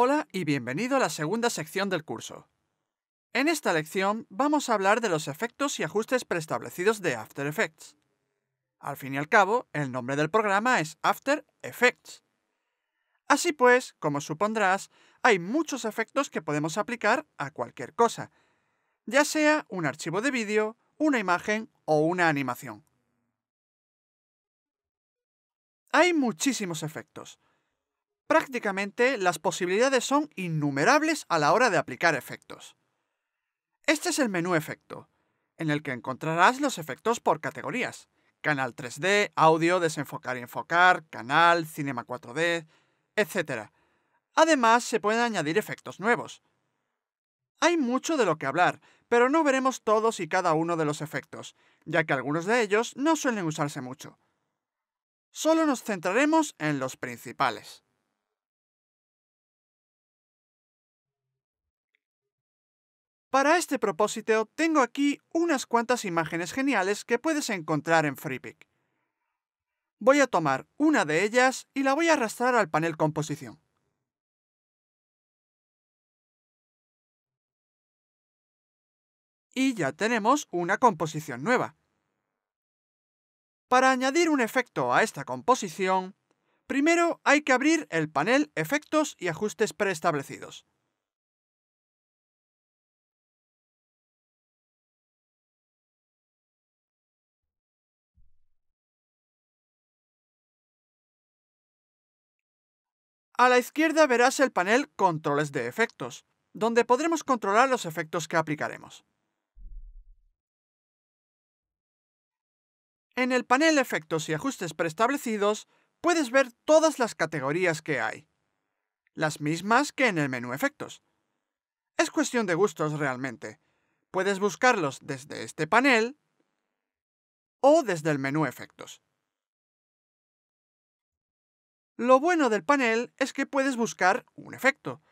Hola y bienvenido a la segunda sección del curso. En esta lección vamos a hablar de los efectos y ajustes preestablecidos de After Effects. Al fin y al cabo, el nombre del programa es After Effects. Así pues, como supondrás, hay muchos efectos que podemos aplicar a cualquier cosa, ya sea un archivo de vídeo, una imagen o una animación. Hay muchísimos efectos, Prácticamente las posibilidades son innumerables a la hora de aplicar efectos. Este es el menú efecto, en el que encontrarás los efectos por categorías. Canal 3D, audio, desenfocar y enfocar, canal, cinema 4D, etc. Además, se pueden añadir efectos nuevos. Hay mucho de lo que hablar, pero no veremos todos y cada uno de los efectos, ya que algunos de ellos no suelen usarse mucho. Solo nos centraremos en los principales. Para este propósito tengo aquí unas cuantas imágenes geniales que puedes encontrar en Freepik. Voy a tomar una de ellas y la voy a arrastrar al panel composición. Y ya tenemos una composición nueva. Para añadir un efecto a esta composición, primero hay que abrir el panel Efectos y Ajustes Preestablecidos. A la izquierda verás el panel Controles de efectos, donde podremos controlar los efectos que aplicaremos. En el panel Efectos y ajustes preestablecidos, puedes ver todas las categorías que hay. Las mismas que en el menú Efectos. Es cuestión de gustos realmente. Puedes buscarlos desde este panel o desde el menú Efectos. Lo bueno del panel es que puedes buscar un efecto.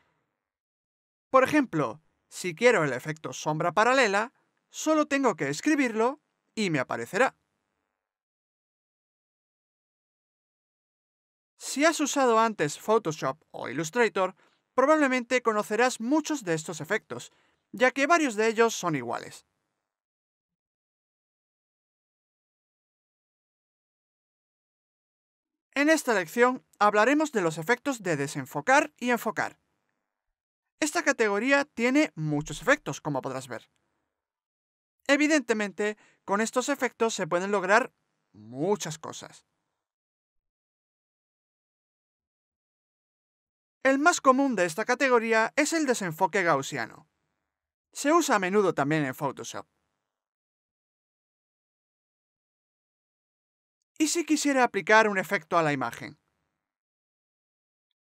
Por ejemplo, si quiero el efecto sombra paralela, solo tengo que escribirlo y me aparecerá. Si has usado antes Photoshop o Illustrator, probablemente conocerás muchos de estos efectos, ya que varios de ellos son iguales. En esta lección hablaremos de los efectos de desenfocar y enfocar. Esta categoría tiene muchos efectos, como podrás ver. Evidentemente, con estos efectos se pueden lograr muchas cosas. El más común de esta categoría es el desenfoque gaussiano. Se usa a menudo también en Photoshop. ¿Y si quisiera aplicar un efecto a la imagen?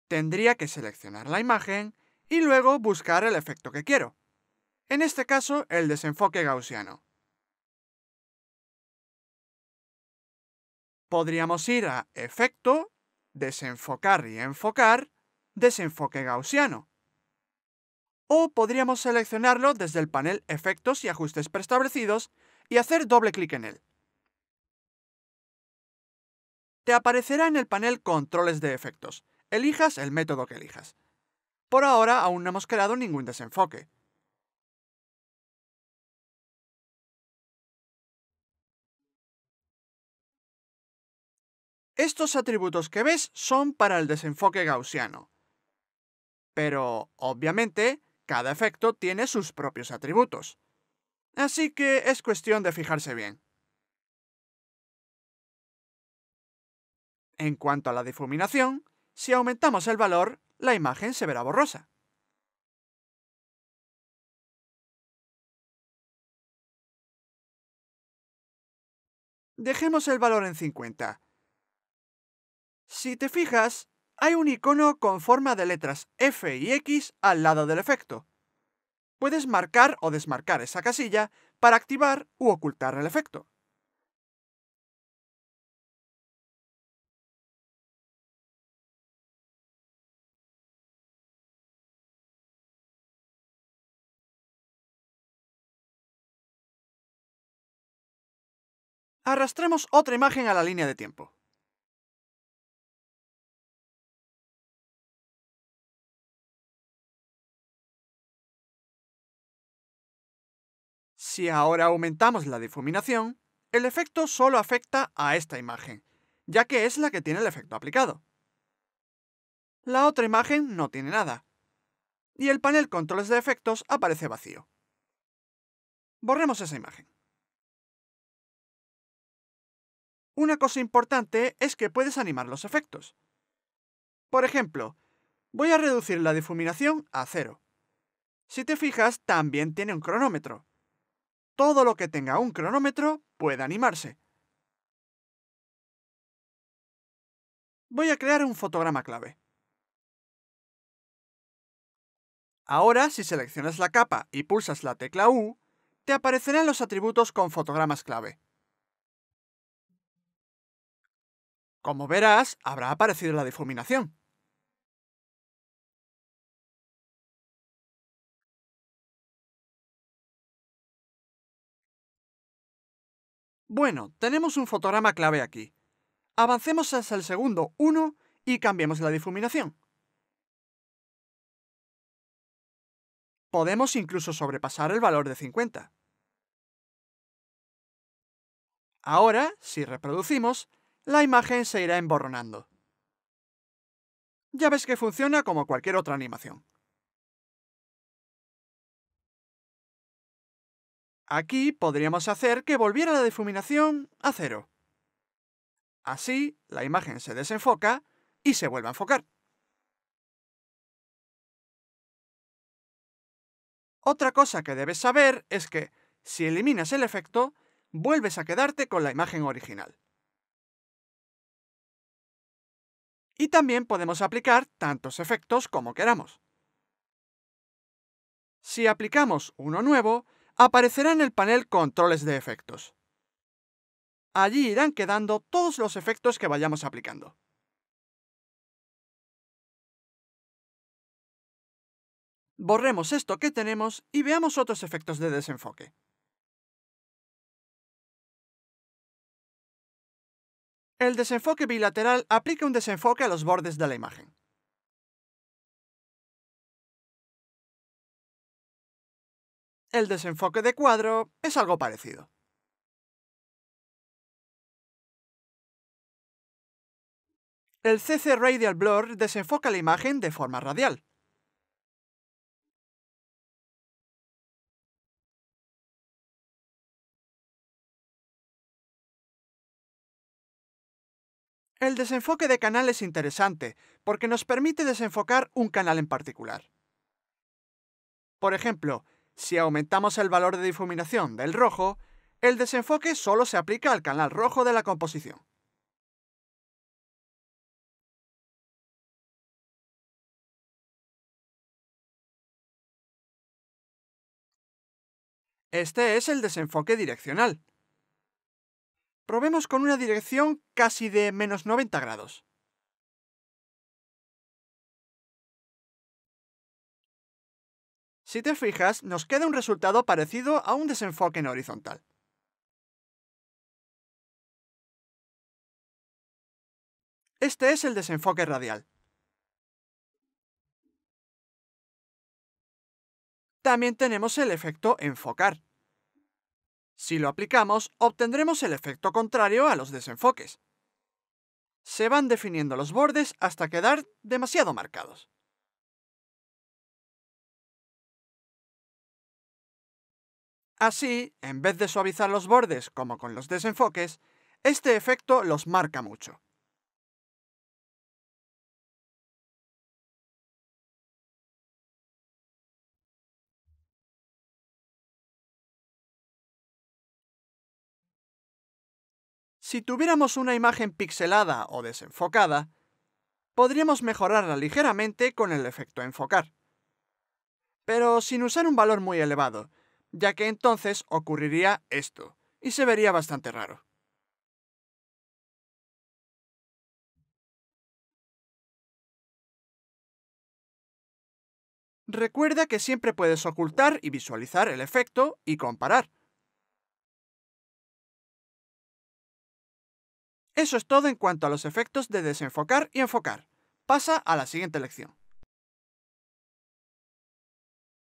Tendría que seleccionar la imagen y luego buscar el efecto que quiero. En este caso, el desenfoque gaussiano. Podríamos ir a Efecto, Desenfocar y Enfocar, Desenfoque gaussiano. O podríamos seleccionarlo desde el panel Efectos y Ajustes preestablecidos y hacer doble clic en él te aparecerá en el panel Controles de efectos. Elijas el método que elijas. Por ahora aún no hemos creado ningún desenfoque. Estos atributos que ves son para el desenfoque gaussiano. Pero, obviamente, cada efecto tiene sus propios atributos. Así que es cuestión de fijarse bien. En cuanto a la difuminación, si aumentamos el valor, la imagen se verá borrosa. Dejemos el valor en 50. Si te fijas, hay un icono con forma de letras F y X al lado del efecto. Puedes marcar o desmarcar esa casilla para activar u ocultar el efecto. Arrastremos otra imagen a la línea de tiempo. Si ahora aumentamos la difuminación, el efecto solo afecta a esta imagen, ya que es la que tiene el efecto aplicado. La otra imagen no tiene nada, y el panel controles de efectos aparece vacío. Borremos esa imagen. Una cosa importante es que puedes animar los efectos. Por ejemplo, voy a reducir la difuminación a cero. Si te fijas, también tiene un cronómetro. Todo lo que tenga un cronómetro puede animarse. Voy a crear un fotograma clave. Ahora, si seleccionas la capa y pulsas la tecla U, te aparecerán los atributos con fotogramas clave. Como verás, habrá aparecido la difuminación. Bueno, tenemos un fotograma clave aquí. Avancemos hasta el segundo 1 y cambiemos la difuminación. Podemos incluso sobrepasar el valor de 50. Ahora, si reproducimos, la imagen se irá emborronando. Ya ves que funciona como cualquier otra animación. Aquí podríamos hacer que volviera la difuminación a cero. Así, la imagen se desenfoca y se vuelve a enfocar. Otra cosa que debes saber es que, si eliminas el efecto, vuelves a quedarte con la imagen original. y también podemos aplicar tantos efectos como queramos. Si aplicamos uno nuevo, aparecerá en el panel Controles de efectos. Allí irán quedando todos los efectos que vayamos aplicando. Borremos esto que tenemos y veamos otros efectos de desenfoque. El desenfoque bilateral aplica un desenfoque a los bordes de la imagen. El desenfoque de cuadro es algo parecido. El CC Radial Blur desenfoca la imagen de forma radial, El desenfoque de canal es interesante porque nos permite desenfocar un canal en particular. Por ejemplo, si aumentamos el valor de difuminación del rojo, el desenfoque solo se aplica al canal rojo de la composición. Este es el desenfoque direccional, Probemos con una dirección casi de menos 90 grados. Si te fijas, nos queda un resultado parecido a un desenfoque en horizontal. Este es el desenfoque radial. También tenemos el efecto enfocar. Si lo aplicamos, obtendremos el efecto contrario a los desenfoques. Se van definiendo los bordes hasta quedar demasiado marcados. Así, en vez de suavizar los bordes como con los desenfoques, este efecto los marca mucho. Si tuviéramos una imagen pixelada o desenfocada, podríamos mejorarla ligeramente con el efecto enfocar. Pero sin usar un valor muy elevado, ya que entonces ocurriría esto, y se vería bastante raro. Recuerda que siempre puedes ocultar y visualizar el efecto y comparar, Eso es todo en cuanto a los efectos de desenfocar y enfocar. Pasa a la siguiente lección.